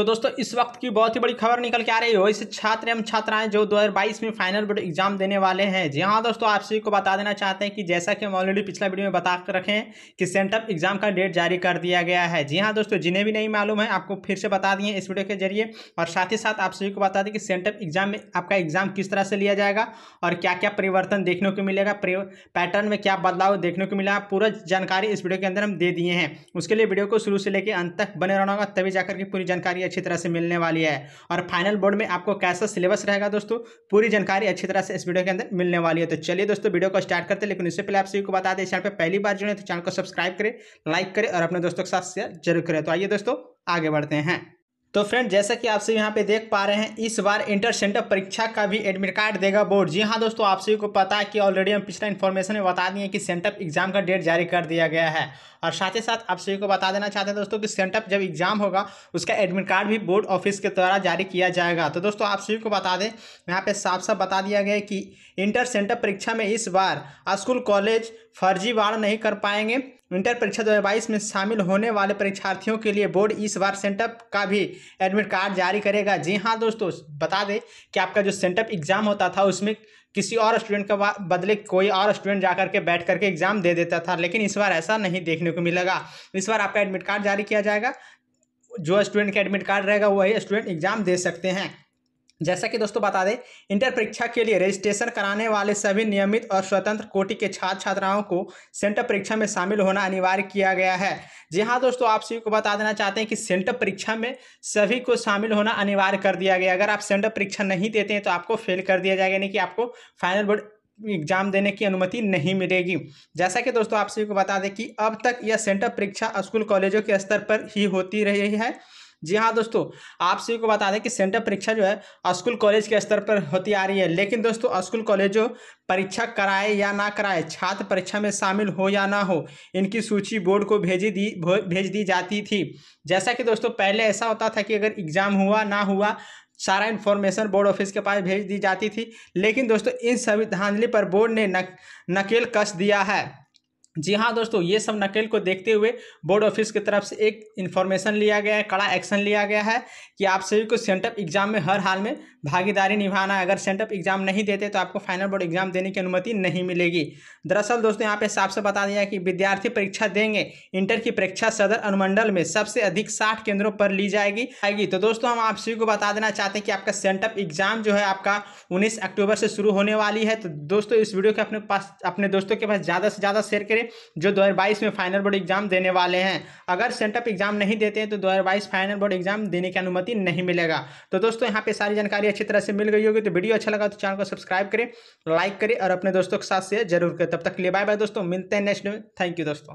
तो दोस्तों इस वक्त की बहुत ही बड़ी खबर निकल के आ रही है वैसे छात्र एवं छात्राएं जो 2022 में फाइनल बोर्ड एग्जाम देने वाले हैं जी हाँ दोस्तों आप सभी को बता देना चाहते हैं कि जैसा कि हम ऑलरेडी पिछला वीडियो में बता कर रखें कि सेंटअप एग्जाम का डेट जारी कर दिया गया है जी हाँ दोस्तों जिन्हें भी नहीं मालूम है आपको फिर से बता दिए इस वीडियो के जरिए और साथ ही साथ आप सभी को बता दें कि सेंटअप एग्जाम में आपका एग्जाम किस तरह से लिया जाएगा और क्या क्या परिवर्तन देखने को मिलेगा पैटर्न में क्या बदलाव देखने को मिला पूरा जानकारी इस वीडियो के अंदर हम दे दिए हैं उसके लिए वीडियो को शुरू से लेकर अंत तक बने रहना होगा तभी जाकर के पूरी जानकारी अच्छी तरह से मिलने वाली है और फाइनल बोर्ड में आपको कैसा सिलेबस रहेगा दोस्तों पूरी जानकारी अच्छी तरह से इस वीडियो के अंदर मिलने वाली है तो चलिए दोस्तों वीडियो को स्टार्ट करते हैं लेकिन उससे पहले आप सभी को बता दें चैनल पर पहली बार जुड़े तो चैनल को सब्सक्राइब करें लाइक करें और अपने दोस्तों के साथ शेयर जरूर करें तो आइए दोस्तों आगे बढ़ते हैं तो फ्रेंड जैसा कि आप सभी यहाँ पे देख पा रहे हैं इस बार इंटर सेंटर परीक्षा का भी एडमिट कार्ड देगा बोर्ड जी हाँ दोस्तों आप सभी को पता है कि ऑलरेडी हम पिछला इन्फॉर्मेशन में बता दिए कि सेंटअप एग्जाम का डेट जारी कर दिया गया है और साथ ही साथ आप सभी को बता देना चाहते हैं दोस्तों कि सेंटअप जब एग्जाम होगा उसका एडमिट कार्ड भी बोर्ड ऑफिस के द्वारा जारी किया जाएगा तो दोस्तों आप सभी को बता दें यहाँ पर साफ साफ बता दिया गया कि इंटर सेंटअप परीक्षा में इस बार स्कूल कॉलेज फर्जीवाड़ा नहीं कर पाएंगे इंटर परीक्षा दो में शामिल होने वाले परीक्षार्थियों के लिए बोर्ड इस बार सेंटअप का भी एडमिट कार्ड जारी करेगा जी हाँ दोस्तों बता दें कि आपका जो सेंटअप एग्ज़ाम होता था उसमें किसी और स्टूडेंट का बदले कोई और स्टूडेंट जा के बैठ करके एग्ज़ाम दे देता था लेकिन इस बार ऐसा नहीं देखने को मिलेगा इस बार आपका एडमिट कार्ड जारी किया जाएगा जो स्टूडेंट का एडमिट कार्ड रहेगा वही स्टूडेंट एग्ज़ाम दे सकते हैं जैसा कि दोस्तों बता दें इंटर परीक्षा के लिए रजिस्ट्रेशन कराने वाले सभी नियमित और स्वतंत्र कोटि के छात्र छात्राओं को सेंटर परीक्षा में शामिल होना अनिवार्य किया गया है जी हाँ दोस्तों आप सभी को बता देना चाहते हैं कि सेंटर परीक्षा में सभी को शामिल होना अनिवार्य कर दिया गया अगर आप सेंटर परीक्षा नहीं देते हैं तो आपको फेल कर दिया जाएगा यानी कि आपको फाइनल बोर्ड एग्जाम देने की अनुमति नहीं मिलेगी जैसा कि दोस्तों आप सभी को बता दें कि अब तक यह सेंटर परीक्षा स्कूल कॉलेजों के स्तर पर ही होती रही है जी हाँ दोस्तों आप सभी को बता दें कि सेंटर परीक्षा जो है स्कूल कॉलेज के स्तर पर होती आ रही है लेकिन दोस्तों स्कूल कॉलेज जो परीक्षा कराए या ना कराए छात्र परीक्षा में शामिल हो या ना हो इनकी सूची बोर्ड को भेजी दी भेज दी जाती थी जैसा कि दोस्तों पहले ऐसा होता था कि अगर एग्ज़ाम हुआ ना हुआ सारा इन्फॉर्मेशन बोर्ड ऑफिस के पास भेज दी जाती थी लेकिन दोस्तों इन संविधानली पर बोर्ड ने नक, नकेल कस दिया है जी हाँ दोस्तों ये सब नकेल को देखते हुए बोर्ड ऑफिस की तरफ से एक इन्फॉर्मेशन लिया गया है कड़ा एक्शन लिया गया है कि आप सभी को सेंटअप एग्जाम में हर हाल में भागीदारी निभाना है अगर सेंटअप एग्जाम नहीं देते तो आपको फाइनल बोर्ड एग्जाम देने की अनुमति नहीं मिलेगी दरअसल दोस्तों यहाँ पे साफ से बता दिया कि विद्यार्थी परीक्षा देंगे इंटर की परीक्षा सदर अनुमंडल में सबसे अधिक साठ केंद्रों पर ली जाएगी आएगी तो दोस्तों हम आप सभी को बता देना चाहते हैं कि आपका सेंटअप एग्जाम जो है आपका उन्नीस अक्टूबर से शुरू होने वाली है तो दोस्तों इस वीडियो के अपने पास अपने दोस्तों के पास ज़्यादा से ज़्यादा शेयर करें जो 2022 में फाइनल बोर्ड एग्जाम देने वाले हैं अगर सेंटअप एग्जाम नहीं देते हैं तो 2022 फाइनल बोर्ड एग्जाम देने की अनुमति नहीं मिलेगा तो दोस्तों यहाँ पे सारी जानकारी अच्छी तरह से मिल गई होगी तो वीडियो अच्छा लगा तो चैनल को सब्सक्राइब करें लाइक करें और अपने दोस्तों के साथ शेयर जरूर करें तब तक के लिए बाय बाय दोस्तों मिलते हैं नेक्स्ट में थैंक यू दोस्तों